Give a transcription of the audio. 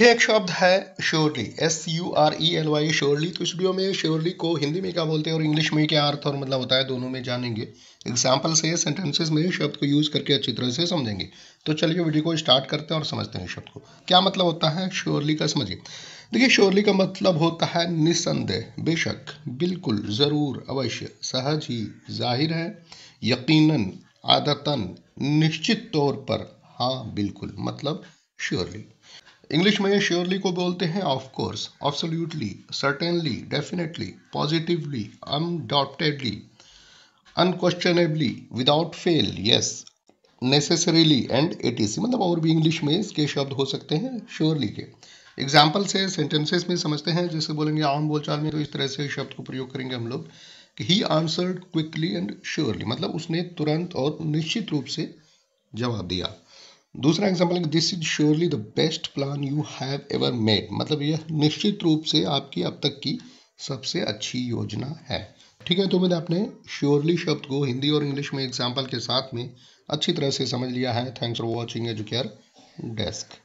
ये एक शब्द है surely S U R E L Y surely तो इस वीडियो में श्योरली को हिंदी में क्या बोलते हैं और इंग्लिश में क्या अर्थ और मतलब होता है दोनों में जानेंगे एग्जाम्पल से सेंटेंसेस में शब्द को यूज़ करके अच्छी तरह से समझेंगे तो चलिए वीडियो को स्टार्ट करते हैं और समझते हैं शब्द को क्या मतलब होता है श्योरली का समझिए देखिए श्योरली का मतलब होता है निसंदेह बेशक बिल्कुल ज़रूर अवश्य सहज ही जाहिर है यकीन आदतन निश्चित तौर पर हाँ बिल्कुल मतलब श्योरली इंग्लिश में श्योरली को बोलते हैं of course absolutely certainly definitely positively undoubtedly unquestionably without fail yes necessarily and etc मतलब और भी इंग्लिश में इसके शब्द हो सकते हैं श्योरली के एग्जाम्पल से सेंटेंसेस में समझते हैं जैसे बोलेंगे आम बोलचाल में तो इस तरह से शब्द को प्रयोग करेंगे हम लोग कि he answered quickly and surely मतलब उसने तुरंत और निश्चित रूप से जवाब दिया दूसरा example this is surely the best plan you have ever made मतलब यह निश्चित रूप से आपकी अब तक की सबसे अच्छी योजना है ठीक है तो मैंने आपने श्योरली शब्द को हिंदी और इंग्लिश में एग्जाम्पल के साथ में अच्छी तरह से समझ लिया है thanks for watching Educare desk